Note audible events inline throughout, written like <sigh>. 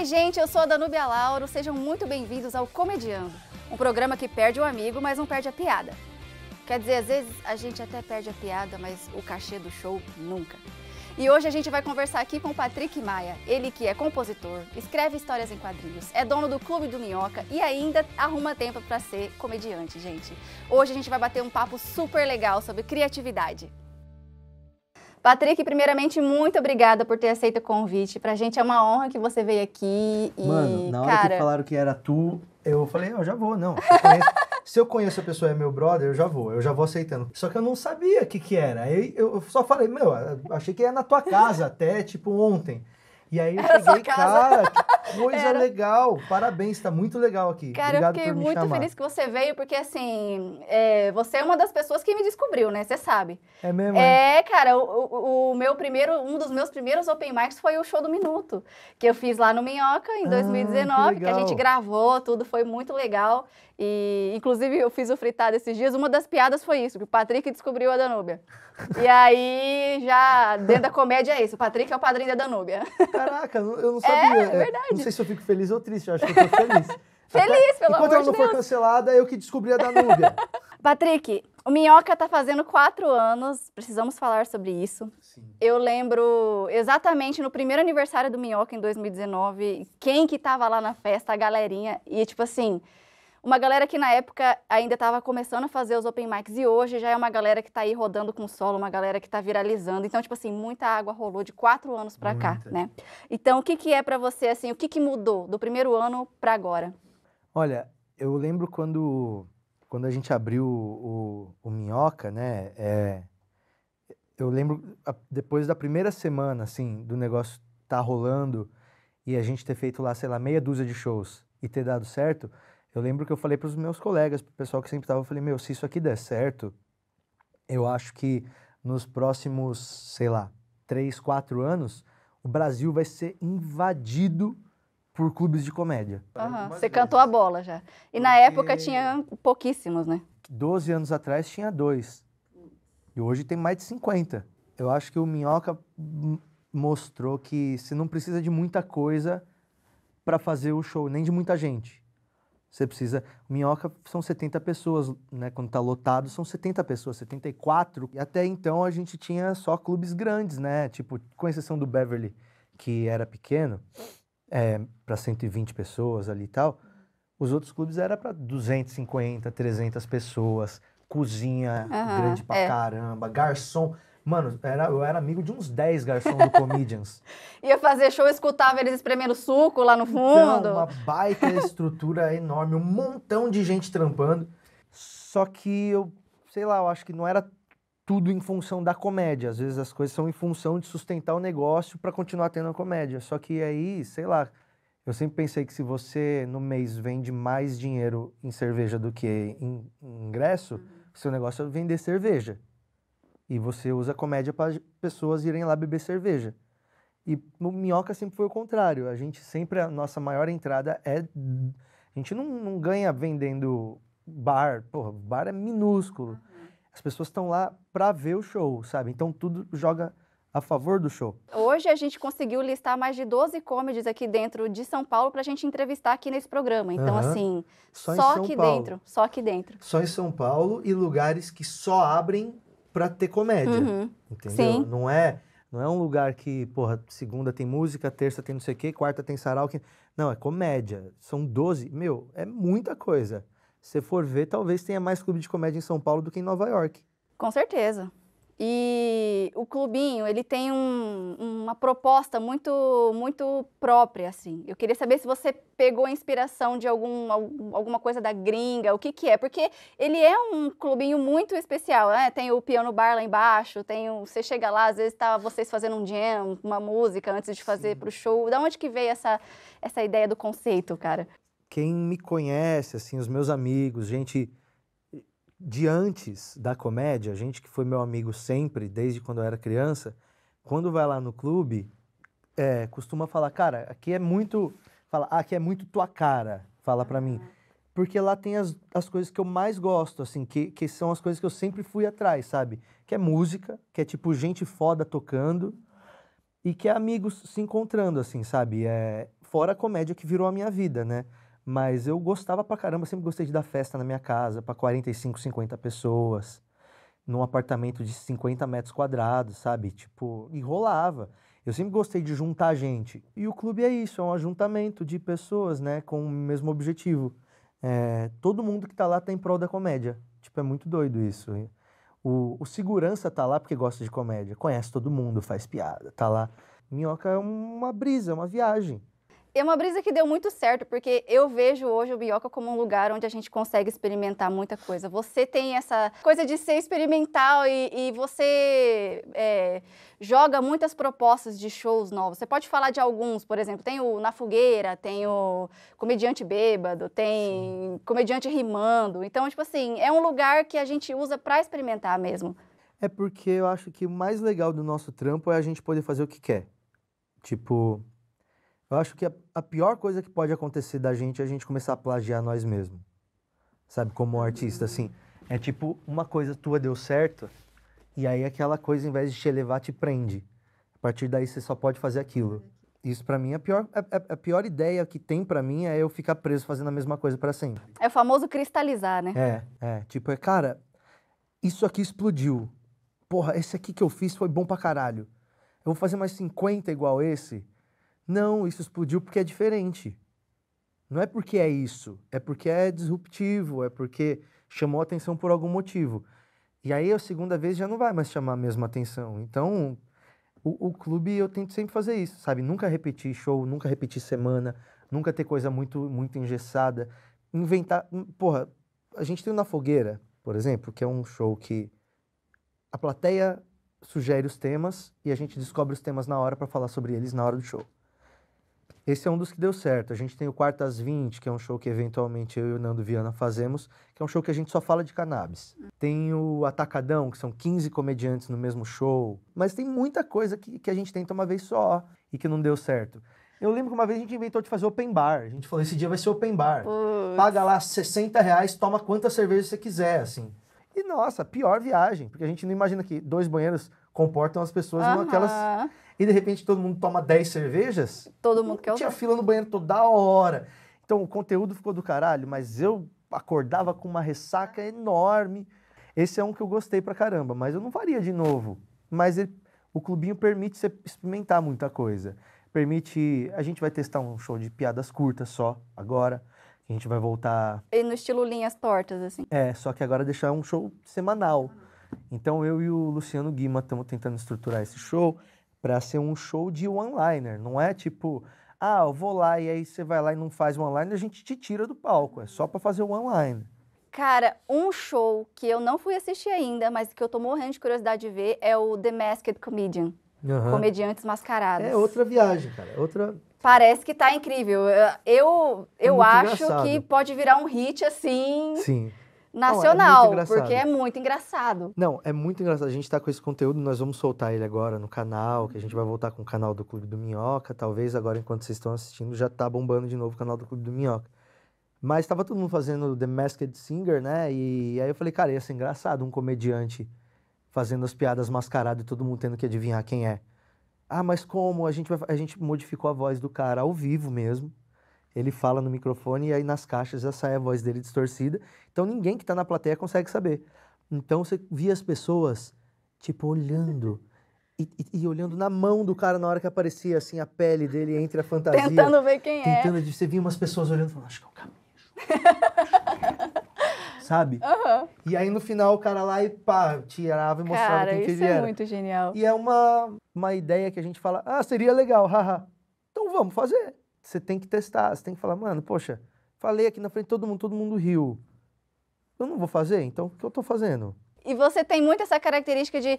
Oi, gente, eu sou a Danúbia Lauro. Sejam muito bem-vindos ao Comediando, um programa que perde o amigo, mas não perde a piada. Quer dizer, às vezes a gente até perde a piada, mas o cachê do show nunca. E hoje a gente vai conversar aqui com o Patrick Maia, ele que é compositor, escreve histórias em quadrinhos, é dono do Clube do Minhoca e ainda arruma tempo para ser comediante, gente. Hoje a gente vai bater um papo super legal sobre criatividade. Patrick, primeiramente, muito obrigada por ter aceito o convite. Pra gente é uma honra que você veio aqui. E, Mano, na hora cara... que falaram que era tu, eu falei, eu já vou, não. Eu se eu conheço a pessoa é meu brother, eu já vou, eu já vou aceitando. Só que eu não sabia o que que era. Aí eu só falei, meu, achei que era na tua casa até, tipo, ontem. E aí eu Era cheguei, cara, que <laughs> coisa Era. legal. Parabéns, tá muito legal aqui. Cara, Obrigado eu fiquei muito chamar. feliz que você veio, porque assim, é, você é uma das pessoas que me descobriu, né? Você sabe. É mesmo? É, cara, o, o, o, meu primeiro, um dos meus primeiros open mics foi o show do Minuto, que eu fiz lá no Minhoca em 2019, ah, que, que a gente gravou, tudo foi muito legal. E, inclusive, eu fiz o fritado esses dias. Uma das piadas foi isso, que o Patrick descobriu a Danúbia. E aí, já dentro da comédia é isso. O Patrick é o padrinho da Danúbia. Caraca, eu não sabia. É, é, é verdade. Não sei se eu fico feliz ou triste, eu acho que eu tô feliz. <laughs> Feliz, Até, pelo amor de Deus. Enquanto ela não for cancelada, eu que descobri a Danúbia. <laughs> Patrick, o Minhoca tá fazendo quatro anos, precisamos falar sobre isso. Sim. Eu lembro exatamente no primeiro aniversário do Minhoca, em 2019, quem que tava lá na festa, a galerinha, e tipo assim... Uma galera que na época ainda estava começando a fazer os open mics e hoje já é uma galera que está aí rodando com solo, uma galera que está viralizando. Então, tipo assim, muita água rolou de quatro anos para cá, né? Então, o que, que é para você, assim, o que, que mudou do primeiro ano para agora? Olha, eu lembro quando, quando a gente abriu o, o, o Minhoca, né? É, eu lembro a, depois da primeira semana, assim, do negócio tá rolando e a gente ter feito lá, sei lá, meia dúzia de shows e ter dado certo, eu lembro que eu falei para os meus colegas, para o pessoal que sempre estava, eu falei, meu, se isso aqui der certo, eu acho que nos próximos, sei lá, três, quatro anos, o Brasil vai ser invadido por clubes de comédia. Uhum. Você vezes. cantou a bola já. E Porque... na época tinha pouquíssimos, né? Doze anos atrás tinha dois. E hoje tem mais de 50. Eu acho que o Minhoca mostrou que você não precisa de muita coisa para fazer o show, nem de muita gente. Você precisa. Minhoca são 70 pessoas, né? Quando está lotado, são 70 pessoas, 74. E até então a gente tinha só clubes grandes, né? Tipo, com exceção do Beverly, que era pequeno, é, para 120 pessoas ali e tal. Os outros clubes era para 250, 300 pessoas, cozinha uhum, grande pra é. caramba, garçom. Mano, era, eu era amigo de uns 10 garçons do Comedians. <laughs> Ia fazer show, escutava eles espremendo suco lá no então, fundo. Era uma baita estrutura enorme, um montão de gente trampando. Só que eu, sei lá, eu acho que não era tudo em função da comédia. Às vezes as coisas são em função de sustentar o negócio para continuar tendo a comédia. Só que aí, sei lá, eu sempre pensei que se você no mês vende mais dinheiro em cerveja do que em, em ingresso, uhum. seu negócio é vender cerveja. E você usa comédia para pessoas irem lá beber cerveja. E no Minhoca sempre foi o contrário. A gente sempre, a nossa maior entrada é. A gente não, não ganha vendendo bar. Porra, bar é minúsculo. Uhum. As pessoas estão lá para ver o show, sabe? Então tudo joga a favor do show. Hoje a gente conseguiu listar mais de 12 comedies aqui dentro de São Paulo para a gente entrevistar aqui nesse programa. Então, uhum. assim, só, só aqui Paulo. dentro. Só aqui dentro. Só em São Paulo e lugares que só abrem para ter comédia. Uhum. Entendeu? Sim. Não é não é um lugar que, porra, segunda tem música, terça tem não sei o quê, quarta tem sarau. Que... Não, é comédia. São 12. Meu, é muita coisa. Se for ver, talvez tenha mais clube de comédia em São Paulo do que em Nova York. Com certeza. E o clubinho, ele tem um, uma proposta muito muito própria, assim. Eu queria saber se você pegou a inspiração de algum, alguma coisa da gringa, o que que é. Porque ele é um clubinho muito especial, né? Tem o piano bar lá embaixo, tem o, você chega lá, às vezes tá vocês fazendo um jam, uma música antes de fazer para o show. Da onde que veio essa, essa ideia do conceito, cara? Quem me conhece, assim, os meus amigos, gente de antes da comédia, a gente que foi meu amigo sempre, desde quando eu era criança, quando vai lá no clube, é, costuma falar, cara, aqui é muito. Fala, ah, aqui é muito tua cara, fala para mim. Porque lá tem as, as coisas que eu mais gosto, assim, que, que são as coisas que eu sempre fui atrás, sabe? Que é música, que é tipo gente foda tocando e que é amigos se encontrando, assim, sabe? É, fora a comédia que virou a minha vida, né? Mas eu gostava pra caramba, sempre gostei de dar festa na minha casa, para 45, 50 pessoas, num apartamento de 50 metros quadrados, sabe? Tipo, e rolava. Eu sempre gostei de juntar gente. E o clube é isso, é um ajuntamento de pessoas, né, com o mesmo objetivo. É, todo mundo que tá lá tá em prol da comédia. Tipo, é muito doido isso. O, o, segurança tá lá porque gosta de comédia, conhece todo mundo, faz piada, tá lá. Minhoca é uma brisa, é uma viagem é uma brisa que deu muito certo, porque eu vejo hoje o Bioca como um lugar onde a gente consegue experimentar muita coisa. Você tem essa coisa de ser experimental e, e você é, joga muitas propostas de shows novos. Você pode falar de alguns, por exemplo, tem o Na Fogueira, tem o Comediante Bêbado, tem Sim. Comediante Rimando. Então, tipo assim, é um lugar que a gente usa para experimentar mesmo. É porque eu acho que o mais legal do nosso trampo é a gente poder fazer o que quer. Tipo, eu acho que a, a pior coisa que pode acontecer da gente é a gente começar a plagiar nós mesmos. Sabe, como artista, assim. É tipo, uma coisa tua deu certo, e aí aquela coisa, em vez de te elevar, te prende. A partir daí você só pode fazer aquilo. Isso para mim é a pior, é, é, é a pior ideia que tem para mim é eu ficar preso fazendo a mesma coisa para sempre. É o famoso cristalizar, né? É, é. Tipo, é, cara, isso aqui explodiu. Porra, esse aqui que eu fiz foi bom pra caralho. Eu vou fazer mais 50 igual esse não, isso explodiu porque é diferente. Não é porque é isso, é porque é disruptivo, é porque chamou atenção por algum motivo. E aí a segunda vez já não vai mais chamar a mesma atenção. Então, o, o clube eu tento sempre fazer isso, sabe? Nunca repetir show, nunca repetir semana, nunca ter coisa muito muito engessada, inventar, hum, porra, a gente tem o na fogueira, por exemplo, que é um show que a plateia sugere os temas e a gente descobre os temas na hora para falar sobre eles na hora do show. Esse é um dos que deu certo. A gente tem o Quartas 20, que é um show que eventualmente eu e o Nando Viana fazemos, que é um show que a gente só fala de cannabis. Tem o Atacadão, que são 15 comediantes no mesmo show. Mas tem muita coisa que, que a gente tenta uma vez só e que não deu certo. Eu lembro que uma vez a gente inventou de fazer open bar. A gente falou, esse dia vai ser open bar. Paga lá 60 reais, toma quantas cervejas você quiser, assim. E, nossa, pior viagem. Porque a gente não imagina que dois banheiros comportam as pessoas uh -huh. naquelas e de repente todo mundo toma 10 cervejas. Todo mundo quer Tinha fila no banheiro toda hora. Então o conteúdo ficou do caralho, mas eu acordava com uma ressaca enorme. Esse é um que eu gostei pra caramba, mas eu não faria de novo. Mas ele, o clubinho permite você experimentar muita coisa. Permite. A gente vai testar um show de piadas curtas só, agora. A gente vai voltar. E no estilo linhas tortas, assim. É, só que agora deixar um show semanal. Então eu e o Luciano Guima estamos tentando estruturar esse show para ser um show de one-liner. Não é tipo, ah, eu vou lá e aí você vai lá e não faz one-liner, a gente te tira do palco. É só para fazer o one-liner. Cara, um show que eu não fui assistir ainda, mas que eu tô morrendo de curiosidade de ver é o The Masked Comedian. Uhum. Comediantes Mascarados. É outra viagem, cara. É outra. Parece que tá incrível. Eu, eu é acho engraçado. que pode virar um hit assim. Sim. É nacional, é porque é muito engraçado. Não, é muito engraçado. A gente está com esse conteúdo, nós vamos soltar ele agora no canal, que a gente vai uhum. voltar com o canal do Clube do Minhoca. Talvez agora, enquanto vocês estão assistindo, já tá bombando de novo o canal do Clube do Minhoca. Mas estava todo mundo fazendo The Masked Singer, né? E aí eu falei, cara, ia ser engraçado um comediante fazendo as piadas mascarado e todo mundo tendo que adivinhar quem é. Ah, mas como? A gente, vai... a gente modificou a voz do cara ao vivo mesmo ele fala no microfone e aí nas caixas já sai a voz dele distorcida. Então ninguém que está na plateia consegue saber. Então você via as pessoas, tipo, olhando. E, e, e, olhando na mão do cara na hora que aparecia, assim, a pele dele entre a fantasia. Tentando ver quem é. tentando, é. Você via umas pessoas olhando e falando, acho que é o caminho. <laughs> Sabe? Uhum. E aí no final o cara lá e pá, tirava e mostrava cara, quem que ele é era. isso é muito genial. E é uma, uma ideia que a gente fala, ah, seria legal, haha. então vamos fazer você tem que testar, você tem que falar, mano, poxa, falei aqui na frente de todo mundo, todo mundo riu. Eu não vou fazer, então o que eu estou fazendo? E você tem muito essa característica de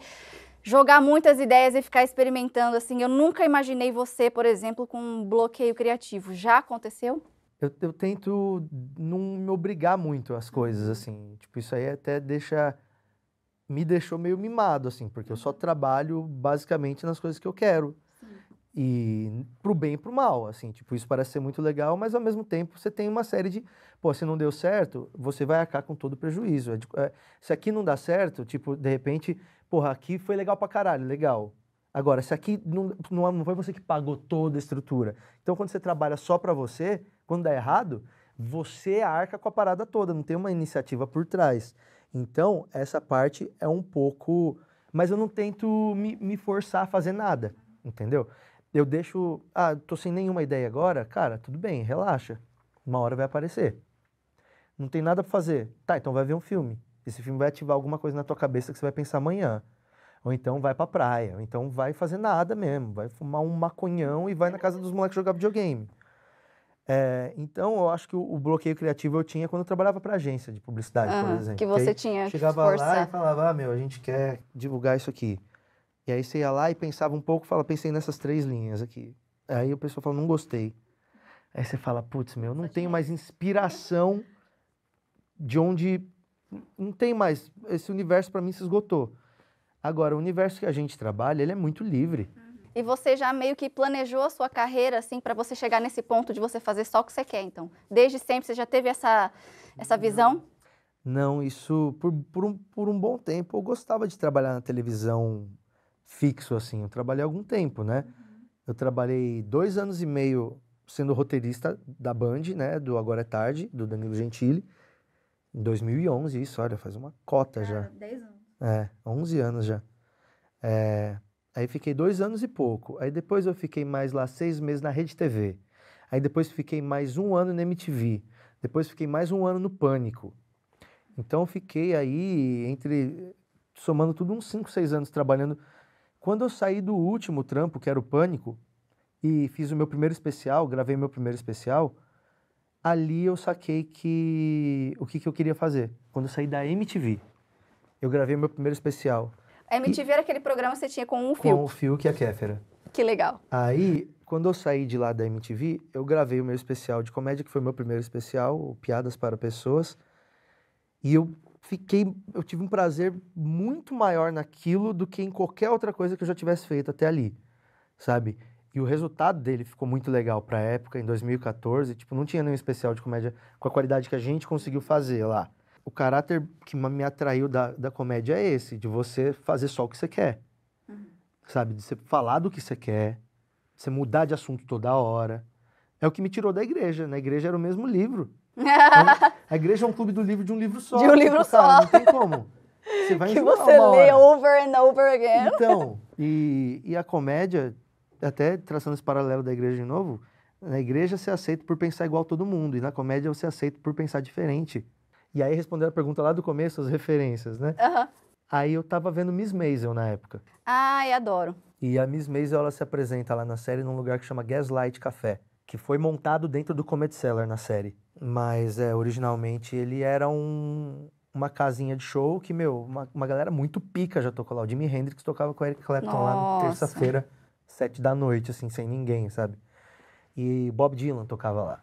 jogar muitas ideias e ficar experimentando, assim. Eu nunca imaginei você, por exemplo, com um bloqueio criativo. Já aconteceu? Eu, eu tento não me obrigar muito às coisas, uhum. assim. Tipo, isso aí até deixa... Me deixou meio mimado, assim, porque eu só uhum. trabalho basicamente nas coisas que eu quero. E pro bem e pro mal, assim, tipo, isso parece ser muito legal, mas ao mesmo tempo você tem uma série de, pô, se não deu certo, você vai arcar com todo o prejuízo. É, é se aqui não dá certo, tipo, de repente, porra, aqui foi legal pra caralho, legal. Agora, se aqui não, não foi você que pagou toda a estrutura. Então, quando você trabalha só para você, quando dá errado, você arca com a parada toda, não tem uma iniciativa por trás. Então, essa parte é um pouco. Mas eu não tento me, me forçar a fazer nada, entendeu? eu deixo, ah, tô sem nenhuma ideia agora, cara, tudo bem, relaxa. Uma hora vai aparecer. Não tem nada para fazer. Tá, então vai ver um filme. Esse filme vai ativar alguma coisa na tua cabeça que você vai pensar amanhã. Ou então vai pra praia, ou então vai fazer nada mesmo, vai fumar um maconhão e vai na casa dos moleques jogar videogame. É, então, eu acho que o, o, bloqueio criativo eu tinha quando eu trabalhava para agência de publicidade, uhum, por exemplo. Que você que tinha Chegava que lá e falava, ah, meu, a gente quer divulgar isso aqui. E aí você ia lá e pensava um pouco, fala, pensei nessas três linhas aqui. Aí o pessoal fala, não gostei. Aí você fala, putz, meu, não tenho mais inspiração de onde. Não tem mais. Esse universo para mim se esgotou. Agora, o universo que a gente trabalha, ele é muito livre. Uhum. E você já meio que planejou a sua carreira, assim, para você chegar nesse ponto de você fazer só o que você quer, então? Desde sempre você já teve essa, essa visão? Não, isso por, por, um, por um bom tempo. Eu gostava de trabalhar na televisão fixo assim. Eu trabalhei algum tempo, né? Uhum. Eu trabalhei dois anos e meio sendo roteirista da Band, né? Do Agora é Tarde, do Danilo Gentili. Em 2011, isso, olha, faz uma cota ah, já. Dez. anos. É, 11 anos já. É, aí fiquei dois anos e pouco. Aí depois eu fiquei mais lá seis meses na Rede TV. Aí depois fiquei mais um ano na MTV. Depois fiquei mais um ano no Pânico. Então fiquei aí entre somando tudo uns 5, 6 anos trabalhando quando eu saí do último trampo, que era o Pânico, e fiz o meu primeiro especial, gravei meu primeiro especial, ali eu saquei que o que, que eu queria fazer. Quando eu saí da MTV, eu gravei meu primeiro especial. A MTV e... era aquele programa que você tinha com o fio. Com o Fiuk e a Kéfera. Que legal. Aí, quando eu saí de lá da MTV, eu gravei o meu especial de comédia, que foi meu primeiro especial, Piadas para Pessoas. E eu fiquei, eu tive um prazer muito maior naquilo do que em qualquer outra coisa que eu já tivesse feito até ali, sabe? E o resultado dele ficou muito legal para a época, em 2014, tipo, não tinha nenhum especial de comédia com a qualidade que a gente conseguiu fazer lá. O caráter que me atraiu da, da comédia é esse, de você fazer só o que você quer, uhum. sabe? De você falar do que você quer, você mudar de assunto toda hora. É o que me tirou da igreja, na né? igreja era o mesmo livro. <laughs> Então, a igreja é um clube do livro de um livro só. De um livro tipo, só. não tem como. Você vai <laughs> que você lê over and over again. Então, <laughs> e, e a comédia, até traçando esse paralelo da igreja de novo, na igreja você é aceito por pensar igual todo mundo, e na comédia você é aceito por pensar diferente. E aí respondendo a pergunta lá do começo, as referências, né? Uhum. Aí eu tava vendo Miss Maisel na época. Ai, adoro. E a Miss Maisel, ela se apresenta lá na série num lugar que chama Gaslight Café, que foi montado dentro do Comet Cellar na série. Mas é, originalmente ele era um, uma casinha de show que, meu, uma, uma galera muito pica já tocou lá. O Jimi Hendrix tocava com o Eric Clapton Nossa. lá na terça-feira, sete da noite, assim, sem ninguém, sabe? E Bob Dylan tocava lá.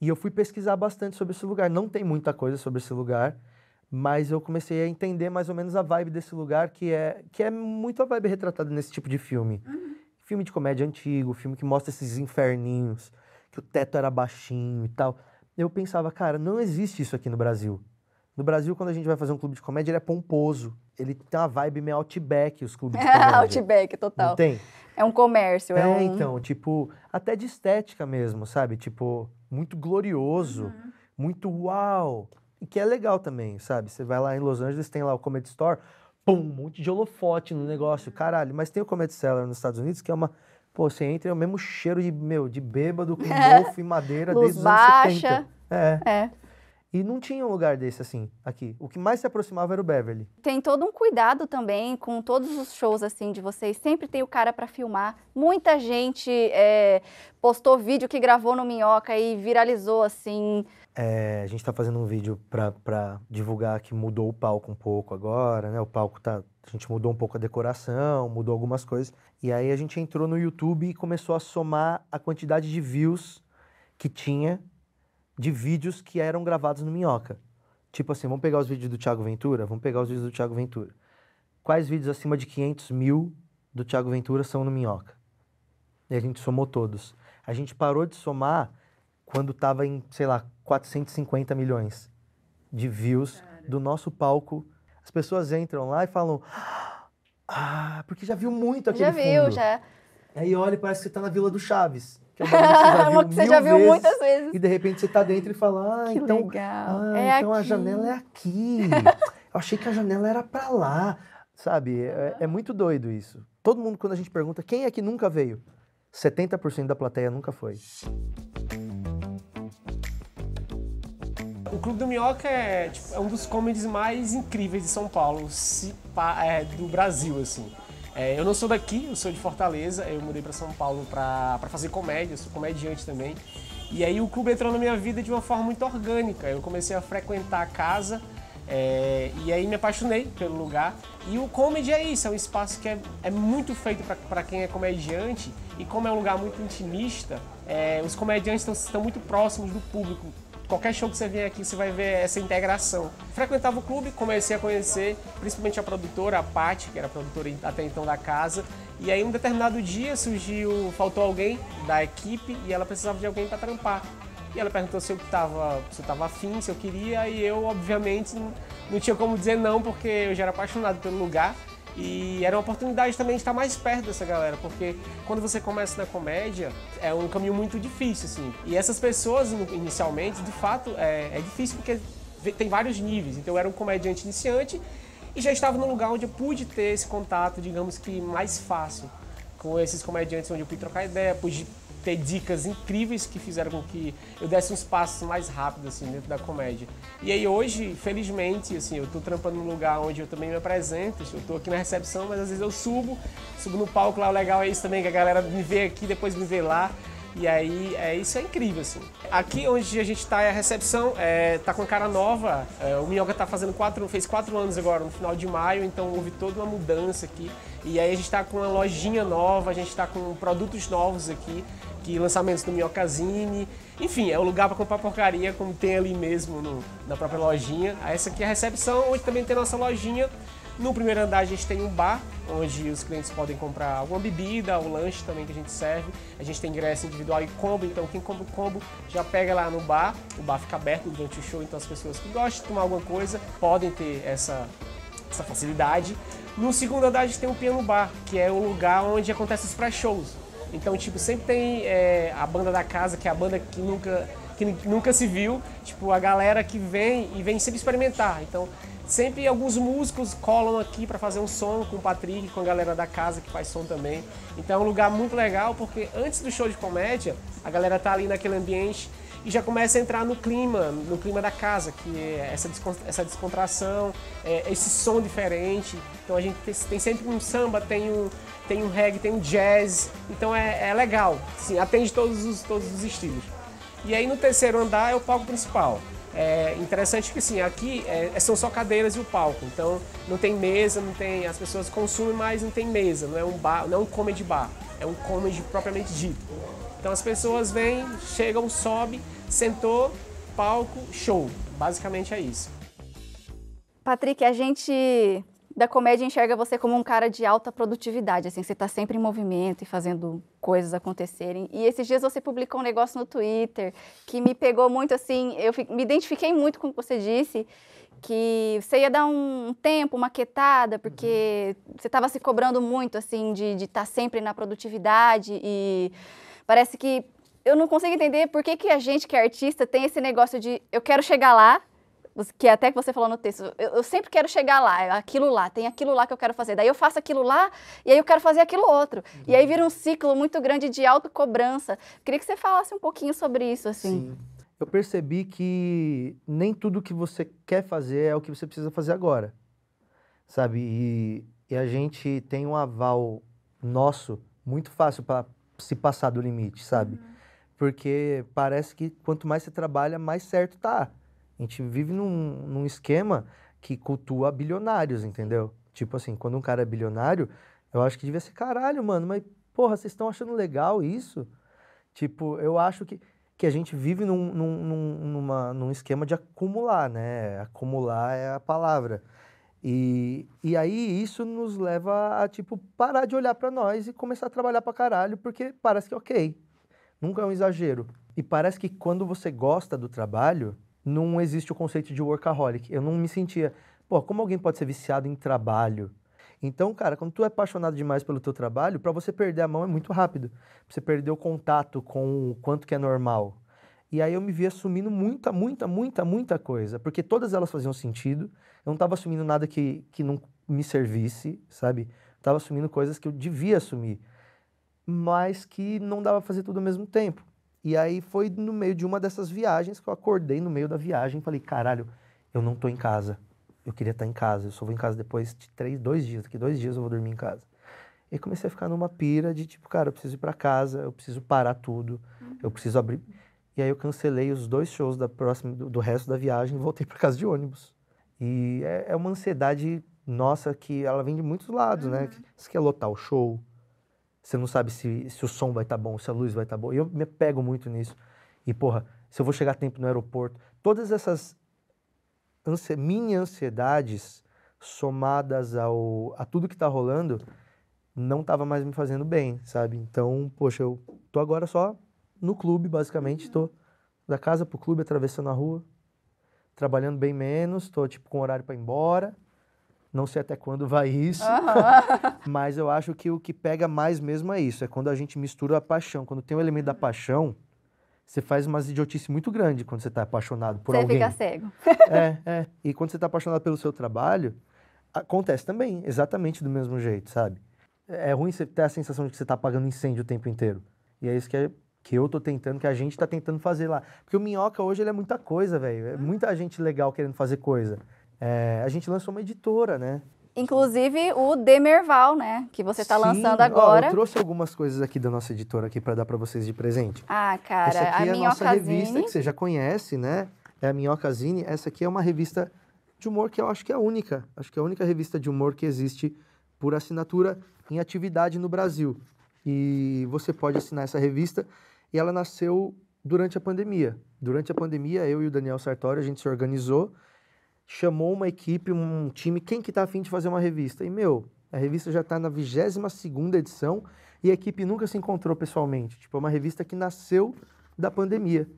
E eu fui pesquisar bastante sobre esse lugar. Não tem muita coisa sobre esse lugar, mas eu comecei a entender mais ou menos a vibe desse lugar, que é, que é muito a vibe retratada nesse tipo de filme. Uhum. Filme de comédia antigo, filme que mostra esses inferninhos que o teto era baixinho e tal. Eu pensava, cara, não existe isso aqui no Brasil. No Brasil, quando a gente vai fazer um clube de comédia, ele é pomposo. Ele tem uma vibe meio outback, os clubes de <laughs> comédia. outback, total. Não tem? É um comércio. É, é um... então, tipo, até de estética mesmo, sabe? Tipo, muito glorioso, uhum. muito uau. E que é legal também, sabe? Você vai lá em Los Angeles, tem lá o Comedy Store, pum, um monte de holofote no negócio, uhum. caralho. Mas tem o Comedy Cellar nos Estados Unidos, que é uma Pô, você entra é o mesmo cheiro de, meu, de bêbado com <laughs> é. mofo e madeira Luz desde os anos baixa. 70. É. é. E não tinha um lugar desse assim aqui. O que mais se aproximava era o Beverly. Tem todo um cuidado também com todos os shows assim de vocês. Sempre tem o cara para filmar. Muita gente é, postou vídeo que gravou no Minhoca e viralizou assim. É, a gente está fazendo um vídeo para divulgar que mudou o palco um pouco agora, né? O palco tá. A gente mudou um pouco a decoração, mudou algumas coisas. E aí a gente entrou no YouTube e começou a somar a quantidade de views que tinha de vídeos que eram gravados no Minhoca. Tipo assim, vamos pegar os vídeos do Thiago Ventura? Vamos pegar os vídeos do Thiago Ventura. Quais vídeos acima de 500 mil do Thiago Ventura são no Minhoca? E a gente somou todos. A gente parou de somar quando estava em, sei lá, 450 milhões de views Cara. do nosso palco. As pessoas entram lá e falam: Ah, porque já viu muito aquele Já viu, fundo. já. Aí olha, parece que você está na Vila do Chaves que é uma que você já <laughs> viu, você já viu vezes, muitas vezes. E de repente você tá dentro e fala, ah, que então, legal. Ah, é então a janela é aqui. <laughs> Eu achei que a janela era para lá. Sabe, é, é, muito doido isso. Todo mundo, quando a gente pergunta quem é que nunca veio, 70% da plateia nunca foi. O Clube do Minhoca é, tipo, é um dos comedies mais incríveis de São Paulo, se, é, do Brasil, assim. É, eu não sou daqui, eu sou de Fortaleza, eu mudei para São Paulo para fazer comédia, eu sou comediante também. E aí o clube entrou na minha vida de uma forma muito orgânica. Eu comecei a frequentar a casa é, e aí me apaixonei pelo lugar. E o comedy é isso, é um espaço que é, é muito feito para quem é comediante. E como é um lugar muito intimista, é, os comediantes estão muito próximos do público, qualquer show que você vier aqui, você vai ver essa integração. Frequentava o clube, comecei a conhecer principalmente a produtora, a Paty, que era produtora até então da casa. E aí, um determinado dia surgiu, faltou alguém da equipe e ela precisava de alguém para trampar. E ela perguntou se eu estava se eu tava afim, se eu queria, e eu, obviamente, não tinha como dizer não, porque eu já era apaixonado pelo lugar. E era uma oportunidade também de estar mais perto dessa galera, porque quando você começa na comédia, é um caminho muito difícil, assim. E essas pessoas, inicialmente, de fato, é, é difícil porque tem vários níveis. Então eu era um comediante iniciante e já estava num lugar onde eu pude ter esse contato, digamos que mais fácil, com esses comediantes onde eu pude trocar ideia, pude ter dicas incríveis que fizeram com que eu desse uns passos mais rápidos assim dentro da comédia. E aí hoje, felizmente, assim, eu tô trampando num lugar onde eu também me apresento, eu tô aqui na recepção, mas às vezes eu subo, subo no palco lá, o legal é isso também que a galera me vê aqui, depois me vê lá. E aí, é, isso é incrível, assim. Aqui onde a gente está é a recepção, é, tá com cara nova. É, o Minhoca tá fazendo quatro, fez quatro anos agora, no final de maio, então houve toda uma mudança aqui. E aí a gente está com uma lojinha nova, a gente está com produtos novos aqui lançamentos do Minhocazine. Enfim, é o lugar para comprar porcaria, como tem ali mesmo no, na própria lojinha. Essa aqui é a recepção, onde também tem a nossa lojinha. No primeiro andar a gente tem um bar, onde os clientes podem comprar alguma bebida, o lanche também que a gente serve. A gente tem ingresso individual e combo, então quem compra o combo já pega lá no bar. O bar fica aberto durante o show, então as pessoas que gostam de tomar alguma coisa podem ter essa, essa facilidade. No segundo andar a gente tem o um piano bar, que é o lugar onde acontecem os pré-shows. Então, tipo, sempre tem é, a banda da casa, que é a banda que nunca, que nunca se viu, tipo, a galera que vem e vem sempre experimentar. Então, sempre alguns músicos colam aqui para fazer um som com o Patrick, com a galera da casa que faz som também. Então, é um lugar muito legal, porque antes do show de comédia, a galera tá ali naquele ambiente e já começa a entrar no clima, no clima da casa, que é essa, essa descontração, é esse som diferente. Então a gente tem sempre um samba, tem um, tem um reggae, tem um jazz. Então é, é legal, assim, atende todos os, todos os estilos. E aí no terceiro andar é o palco principal. É interessante que assim, aqui é, é, são só cadeiras e o palco, então não tem mesa, não tem. As pessoas consumem, mas não tem mesa, não é um bar, não é um comedy bar, é um comedy propriamente dito. Então as pessoas vêm, chegam, sobe, sentou, palco, show. Basicamente é isso. Patrick, a gente da comédia enxerga você como um cara de alta produtividade, assim, você está sempre em movimento e fazendo coisas acontecerem. E esses dias você publicou um negócio no Twitter que me pegou muito, assim, eu me identifiquei muito com o que você disse, que você ia dar um tempo, uma quietada, porque uhum. você estava se cobrando muito, assim, de estar tá sempre na produtividade e Parece que eu não consigo entender por que, que a gente que é artista tem esse negócio de eu quero chegar lá, que é até que você falou no texto, eu, eu, sempre quero chegar lá, é aquilo lá, tem aquilo lá que eu quero fazer. Daí eu faço aquilo lá e aí eu quero fazer aquilo outro. Uhum. E aí vira um ciclo muito grande de autocobrança. Queria que você falasse um pouquinho sobre isso, assim. Sim. Eu percebi que nem tudo que você quer fazer é o que você precisa fazer agora, sabe? E, e a gente tem um aval nosso muito fácil para se passar do limite, sabe? Uhum. Porque parece que quanto mais você trabalha, mais certo tá. A gente vive num, num esquema que cultua bilionários, entendeu? Tipo assim, quando um cara é bilionário, eu acho que devia ser caralho, mano, mas porra, vocês estão achando legal isso? Tipo, eu acho que, que a gente vive num, num, num, numa, num esquema de acumular, né? Acumular é a palavra. E, e aí isso nos leva a, tipo, parar de olhar para nós e começar a trabalhar para caralho, porque parece que ok, nunca é um exagero. E parece que quando você gosta do trabalho, não existe o conceito de workaholic. Eu não me sentia, pô, como alguém pode ser viciado em trabalho? Então, cara, quando tu é apaixonado demais pelo teu trabalho, para você perder a mão é muito rápido. Você perdeu o contato com o quanto que é normal. E aí eu me vi assumindo muita, muita, muita, muita coisa, porque todas elas faziam sentido. Eu não estava assumindo nada que, que não me servisse, sabe? Estava assumindo coisas que eu devia assumir, mas que não dava para fazer tudo ao mesmo tempo. E aí foi no meio de uma dessas viagens que eu acordei no meio da viagem e falei: caralho, eu não estou em casa. Eu queria estar tá em casa. Eu só vou em casa depois de três, dois dias. Daqui dois dias eu vou dormir em casa. E comecei a ficar numa pira de tipo, cara, eu preciso ir para casa, eu preciso parar tudo, eu preciso abrir. E aí eu cancelei os dois shows da próxima, do, do resto da viagem e voltei <laughs> para casa de ônibus. E é, é, uma ansiedade nossa que ela vem de muitos lados, né? uhum. né? Você quer lotar o show, você não sabe se, se o som vai estar tá bom, se a luz vai estar tá boa. E eu me pego muito nisso. E, porra, se eu vou chegar a tempo no aeroporto. Todas essas ansi mini ansiedades somadas ao, a tudo que está rolando não estava mais me fazendo bem, sabe? Então, poxa, eu tô agora só no clube, basicamente. Estou uhum. da casa pro clube, atravessando a rua, trabalhando bem menos, estou tipo com horário para ir embora. Não sei até quando vai isso, uhum. <laughs> mas eu acho que o que pega mais mesmo é isso, é quando a gente mistura a paixão. Quando tem o um elemento da paixão, você faz umas idiotice muito grande quando você está apaixonado por alguém. Você fica cego. É, é. E quando você está apaixonado pelo seu trabalho, acontece também, exatamente do mesmo jeito, sabe? É ruim você ter a sensação de que você está apagando incêndio o tempo inteiro. E é isso que é que eu tô tentando, que a gente tá tentando fazer lá. Porque o Minhoca hoje ele é muita coisa, velho. É muita uhum. gente legal querendo fazer coisa. É, a gente lançou uma editora, né? Inclusive o Demerval, né? Que você tá Sim. lançando agora. eu trouxe algumas coisas aqui da nossa editora aqui para dar para vocês de presente. Ah, cara, Essa aqui a é a nossa revista que você já conhece, né? É a Minhocazine. Essa aqui é uma revista de humor que eu acho que é a única. Acho que é a única revista de humor que existe por assinatura em atividade no Brasil. E você pode assinar essa revista e ela nasceu durante a pandemia. Durante a pandemia, eu e o Daniel Sartori, a gente se organizou, chamou uma equipe, um time, quem que tá afim de fazer uma revista? E, meu, a revista já está na 22ª edição e a equipe nunca se encontrou pessoalmente. Tipo, é uma revista que nasceu da pandemia.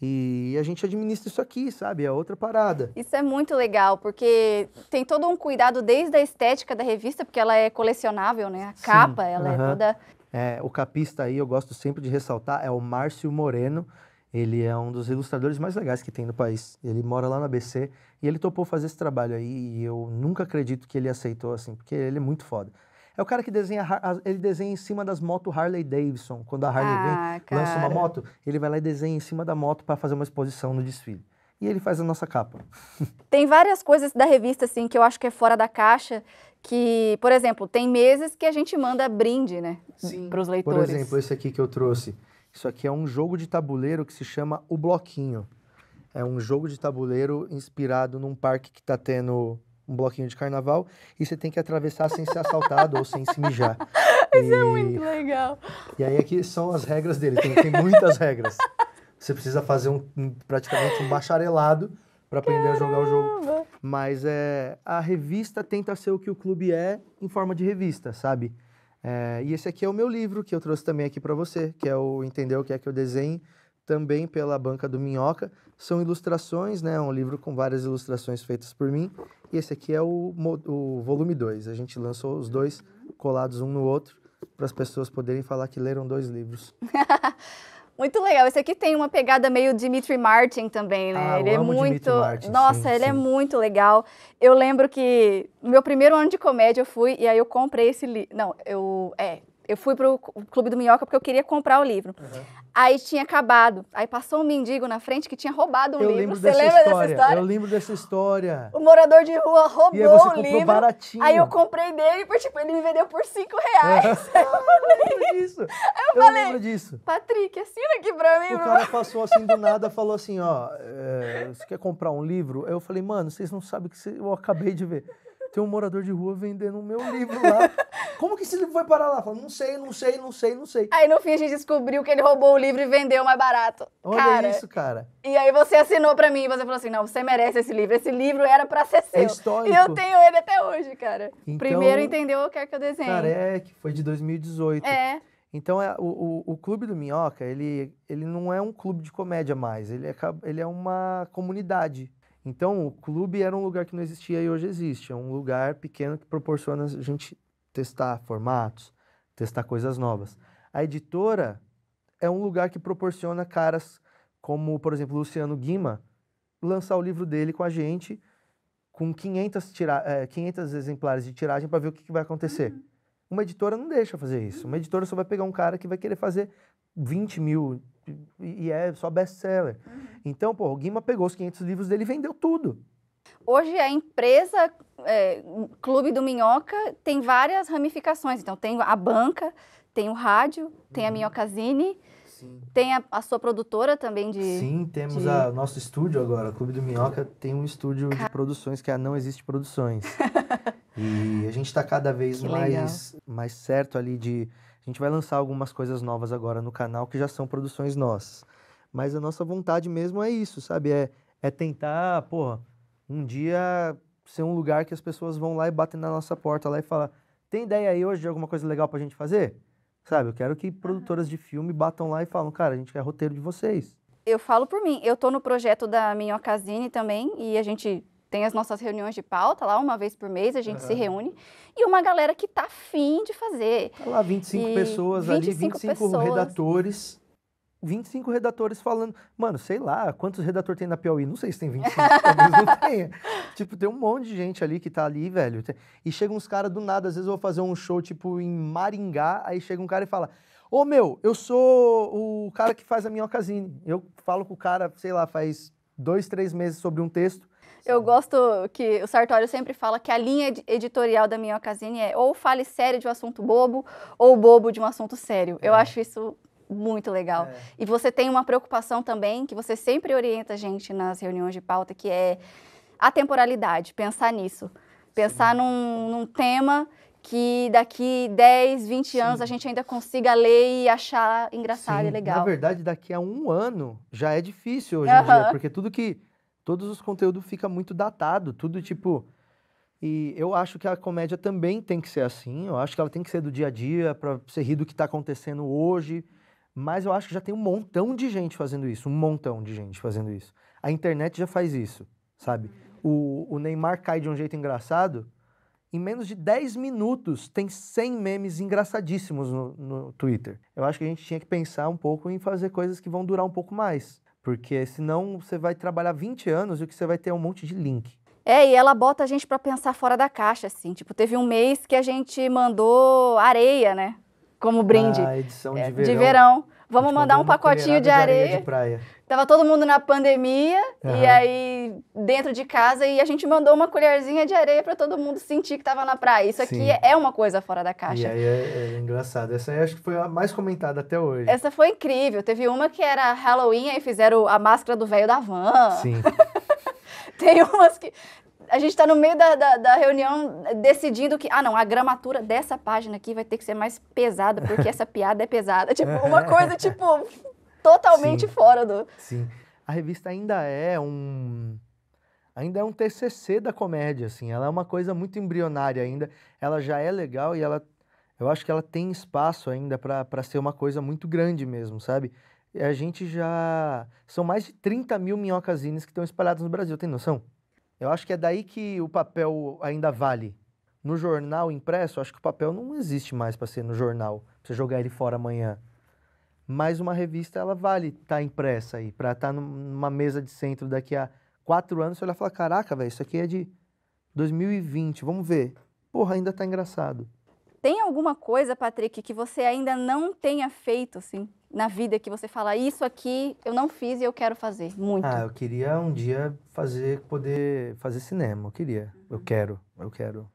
E a gente administra isso aqui, sabe? É outra parada. Isso é muito legal, porque tem todo um cuidado desde a estética da revista, porque ela é colecionável, né? A Sim, capa, ela uh -huh. é toda é, o capista aí, eu gosto sempre de ressaltar, é o Márcio Moreno. Ele é um dos ilustradores mais legais que tem no país. Ele mora lá na BC e ele topou fazer esse trabalho aí e eu nunca acredito que ele aceitou assim, porque ele é muito foda. É o cara que desenha, ele desenha em cima das motos Harley Davidson. Quando a Harley ah, vem, cara. lança uma moto, ele vai lá e desenha em cima da moto para fazer uma exposição no desfile. E ele faz a nossa capa. <laughs> Tem várias coisas da revista assim que eu acho que é fora da caixa que, por exemplo, tem meses que a gente manda brinde, né, para os leitores. Por exemplo, esse aqui que eu trouxe. Isso aqui é um jogo de tabuleiro que se chama O Bloquinho. É um jogo de tabuleiro inspirado num parque que está tendo um bloquinho de carnaval e você tem que atravessar sem ser assaltado ou sem se mijar. <laughs> Isso é e... é muito legal. E aí aqui são as regras dele, tem, tem muitas regras. Você precisa fazer um, praticamente um bacharelado para aprender Caramba. a jogar o jogo. Mas é, a revista tenta ser o que o clube é em forma de revista, sabe? É, e esse aqui é o meu livro que eu trouxe também aqui para você, que é o entender o que é que eu desenho, também pela banca do Minhoca. São ilustrações, né? um livro com várias ilustrações feitas por mim. E esse aqui é o, o volume 2. A gente lançou os dois colados um no outro para as pessoas poderem falar que leram dois livros. <laughs> Muito legal. Esse aqui tem uma pegada meio Dimitri Martin também, né? Ah, ele é muito. Martin, Nossa, é sim, ele sim. é muito legal. Eu lembro que no meu primeiro ano de comédia eu fui e aí eu comprei esse livro. Não, eu. É, eu fui pro Clube do Minhoca porque eu queria comprar o livro. Uhum. Aí tinha acabado. Aí passou um mendigo na frente que tinha roubado um eu livro. Lembro você lembra história. dessa história? Eu lembro dessa história. O morador de rua roubou e aí você o livro. Baratinho. Aí eu comprei dele, por, tipo, ele me vendeu por cinco reais. É. <laughs> eu falei. disso. eu, eu falei, lembro disso. Patrick, assina aqui pra mim, O cara passou assim do <laughs> nada falou assim: ó, é, você quer comprar um livro? Aí eu falei, mano, vocês não sabem o que eu acabei de ver tem um morador de rua vendendo o meu livro lá. <laughs> Como que esse livro foi parar lá? Fala, não sei, não sei, não sei, não sei. Aí no fim a gente descobriu que ele roubou o livro e vendeu mais barato. Olha cara, isso, cara. E aí você assinou para mim e você falou assim: não, você merece esse livro. Esse livro era para ser é seu. É histórico. E eu tenho ele até hoje, cara. Então, Primeiro entendeu o que é que eu desenho. Cara, é, que foi de 2018. É. Então, é, o, o, o, Clube do Minhoca, ele, ele não é um clube de comédia mais, ele é, ele é uma comunidade. Então, o clube era um lugar que não existia e hoje existe. É um lugar pequeno que proporciona a gente testar formatos, testar coisas novas. A editora é um lugar que proporciona caras como, por exemplo, Luciano Guima, lançar o livro dele com a gente, com 500, tira é, 500 exemplares de tiragem para ver o que, que vai acontecer. Uhum. Uma editora não deixa fazer isso. Uma editora só vai pegar um cara que vai querer fazer 20 mil e é só best-seller. Uhum. Então, pô, o Guima pegou os 500 livros dele e vendeu tudo. Hoje a empresa, é, Clube do Minhoca, tem várias ramificações. Então, tem a banca, tem o rádio, uhum. tem a uhum. Minhocazine, tem a, a, sua produtora também de... Sim, temos de... a nosso estúdio agora. O Clube do Minhoca tem um estúdio Car... de produções que é a Não Existe Produções. <laughs> e a gente está cada vez mais, mais certo ali de a gente vai lançar algumas coisas novas agora no canal que já são produções nossas. Mas a nossa vontade mesmo é isso, sabe? É, é tentar, porra, um dia ser um lugar que as pessoas vão lá e batem na nossa porta lá e falam: tem ideia aí hoje de alguma coisa legal pra gente fazer? Sabe? Eu quero que produtoras de filme batam lá e falam: cara, a gente quer roteiro de vocês. Eu falo por mim. Eu tô no projeto da Minhocasine também e a gente tem as nossas reuniões de pauta lá, uma vez por mês a gente uhum. se reúne, e uma galera que tá afim de fazer. Tá lá 25 e pessoas 25 ali, 25 pessoas. redatores. 25 redatores falando. Mano, sei lá, quantos redatores tem na Piauí? Não sei se tem 25, <laughs> talvez não tenha. Tipo, tem um monte de gente ali que tá ali, velho. E chegam uns caras do nada, às vezes eu vou fazer um show, tipo, em Maringá, aí chega um cara e fala: Ô meu, eu sou o cara que faz a minhocasine. Eu falo com o cara, sei lá, faz dois, três meses sobre um texto. Eu gosto que o Sartório sempre fala que a linha editorial da minha Casini é ou fale sério de um assunto bobo ou bobo de um assunto sério. É. Eu acho isso muito legal. É. E você tem uma preocupação também que você sempre orienta a gente nas reuniões de pauta, que é a temporalidade, pensar nisso. Pensar num, num, tema que daqui 10, 20 Sim. anos a gente ainda consiga ler e achar engraçado Sim. e legal. Na verdade, daqui a um ano já é difícil hoje em dia, porque tudo que Todos os conteúdos fica muito datado, tudo tipo. E eu acho que a comédia também tem que ser assim. Eu acho que ela tem que ser do dia a dia, para você rir do que está acontecendo hoje. Mas eu acho que já tem um montão de gente fazendo isso. Um montão de gente fazendo isso. A internet já faz isso, sabe? O, o Neymar cai de um jeito engraçado. Em menos de 10 minutos, tem 100 memes engraçadíssimos no, no Twitter. Eu acho que a gente tinha que pensar um pouco em fazer coisas que vão durar um pouco mais. Porque senão você vai trabalhar 20 anos e o que você vai ter é um monte de link. É, e ela bota a gente para pensar fora da caixa, assim. Tipo, teve um mês que a gente mandou areia, né? Como brinde. Ah, edição é, de é, verão. De verão. Vamos tipo, mandar um pacotinho de areia. De Tava todo mundo na pandemia uhum. e aí dentro de casa e a gente mandou uma colherzinha de areia para todo mundo sentir que tava na praia. Isso Sim. aqui é uma coisa fora da caixa. E aí é, é engraçado. Essa aí acho que foi a mais comentada até hoje. Essa foi incrível. Teve uma que era Halloween e fizeram a máscara do velho da van. Sim. <laughs> Tem umas que a gente está no meio da, da, da, reunião decidindo que, ah, não, a gramatura dessa página aqui vai ter que ser mais pesada, porque essa piada é pesada. Tipo, uma <laughs> coisa, tipo, totalmente sim, fora do. Sim. A revista ainda é um. Ainda é um TCC da comédia, assim. Ela é uma coisa muito embrionária ainda. Ela já é legal e ela. Eu acho que ela tem espaço ainda para ser uma coisa muito grande mesmo, sabe? A gente já. São mais de 30 mil minhocasines que estão espalhados no Brasil, tem noção? Eu acho que é daí que o papel ainda vale. No jornal impresso, acho que o papel não existe mais para ser no jornal, para você jogar ele fora amanhã. Mas uma revista, ela vale estar tá impressa aí, para estar tá numa mesa de centro daqui a quatro anos, você olhar e falar: caraca, velho, isso aqui é de 2020, vamos ver. Porra, ainda tá engraçado. Tem alguma coisa, Patrick, que você ainda não tenha feito, assim, na vida que você fala, isso aqui eu não fiz e eu quero fazer? Muito. Ah, eu queria um dia fazer, poder fazer cinema. Eu queria. Uhum. Eu quero. Eu quero.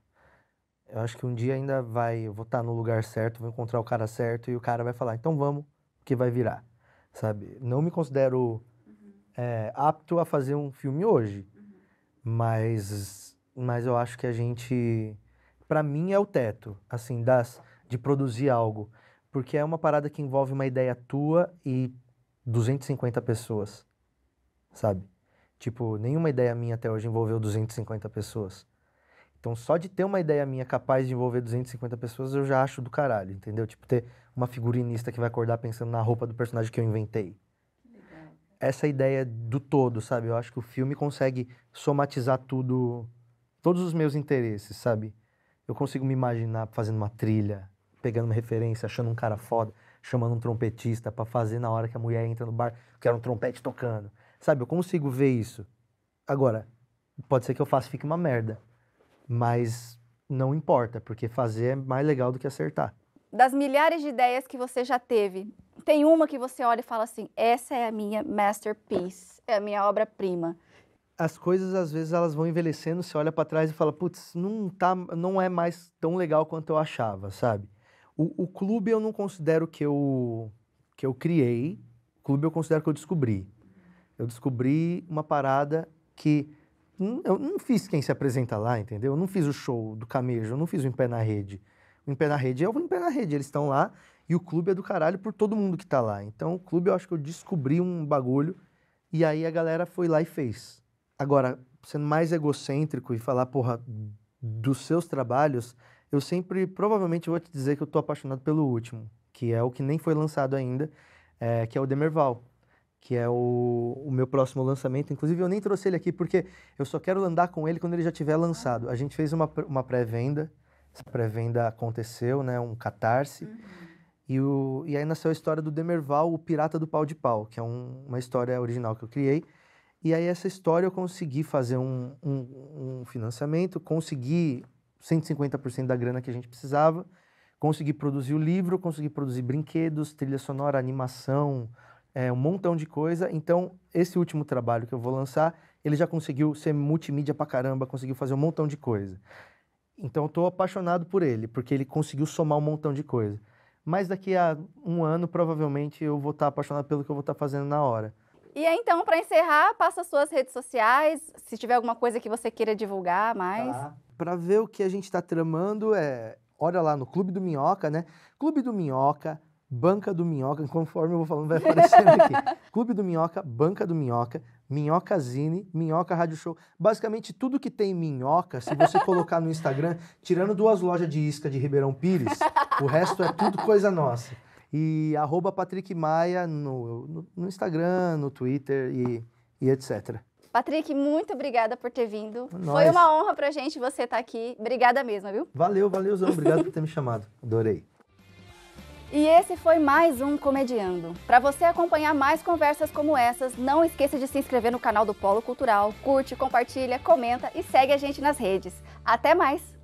Eu acho que um dia ainda vai, eu vou estar no lugar certo, vou encontrar o cara certo e o cara vai falar, então vamos, que vai virar, sabe? Não me considero uhum. é, apto a fazer um filme hoje, uhum. mas, mas eu acho que a gente, para mim é o teto, assim, das, de produzir algo. Porque é uma parada que envolve uma ideia tua e 250 pessoas, sabe? Tipo, nenhuma ideia minha até hoje envolveu 250 pessoas. Então, só de ter uma ideia minha capaz de envolver 250 pessoas, eu já acho do caralho, entendeu? Tipo, ter uma figurinista que vai acordar pensando na roupa do personagem que eu inventei. Essa ideia do todo, sabe? Eu acho que o filme consegue somatizar tudo, todos os meus interesses, sabe? Eu consigo me imaginar fazendo uma trilha, pegando uma referência, achando um cara foda, chamando um trompetista para fazer na hora que a mulher entra no bar, que era um trompete tocando. Sabe, eu consigo ver isso. Agora, pode ser que eu faça e fique uma merda, mas não importa, porque fazer é mais legal do que acertar. Das milhares de ideias que você já teve, tem uma que você olha e fala assim: essa é a minha masterpiece, é a minha obra-prima as coisas às vezes elas vão envelhecendo, você olha para trás e fala, putz, não tá, não é mais tão legal quanto eu achava, sabe? O, o, clube eu não considero que eu, que eu criei, o clube eu considero que eu descobri. Eu descobri uma parada que eu não fiz quem se apresenta lá, entendeu? Eu não fiz o show do Camejo, eu não fiz o Em Pé na Rede. O Em Pé na Rede, eu é vou Em Pé na Rede, eles estão lá e o clube é do caralho por todo mundo que tá lá. Então o clube eu acho que eu descobri um bagulho e aí a galera foi lá e fez. Agora, sendo mais egocêntrico e falar, porra, dos seus trabalhos, eu sempre, provavelmente, vou te dizer que eu tô apaixonado pelo último, que é o que nem foi lançado ainda, é, que é o Demerval, que é o, o meu próximo lançamento. Inclusive, eu nem trouxe ele aqui porque eu só quero andar com ele quando ele já tiver lançado. A gente fez uma, uma pré-venda, essa pré-venda aconteceu, né? Um catarse. Uhum. E, o, e aí nasceu a história do Demerval, o Pirata do Pau de Pau, que é um, uma história original que eu criei. E aí, essa história eu consegui fazer um, um, um financiamento, consegui 150% da grana que a gente precisava, consegui produzir o livro, consegui produzir brinquedos, trilha sonora, animação, é, um montão de coisa. Então, esse último trabalho que eu vou lançar, ele já conseguiu ser multimídia pra caramba, conseguiu fazer um montão de coisa. Então, eu tô apaixonado por ele, porque ele conseguiu somar um montão de coisa. Mas daqui a um ano, provavelmente, eu vou estar tá apaixonado pelo que eu vou estar tá fazendo na hora. E aí, então, para encerrar, passa suas redes sociais, se tiver alguma coisa que você queira divulgar mais. Tá para ver o que a gente está tramando, é, olha lá no Clube do Minhoca, né? Clube do Minhoca, Banca do Minhoca, conforme eu vou falando, vai aparecendo <laughs> aqui. Clube do Minhoca, Banca do Minhoca, Minhoca Zine, Minhoca Rádio Show. Basicamente, tudo que tem minhoca, se você <laughs> colocar no Instagram, tirando duas lojas de isca de Ribeirão Pires, o resto é tudo coisa nossa. E arroba Patrick Maia no, no, no Instagram, no Twitter e, e etc. Patrick, muito obrigada por ter vindo. Nós. Foi uma honra pra gente você estar tá aqui. Obrigada mesmo, viu? Valeu, valeu, Zão. <laughs> Obrigado por ter me chamado. Adorei. E esse foi mais um Comediando. Para você acompanhar mais conversas como essas, não esqueça de se inscrever no canal do Polo Cultural, curte, compartilha, comenta e segue a gente nas redes. Até mais!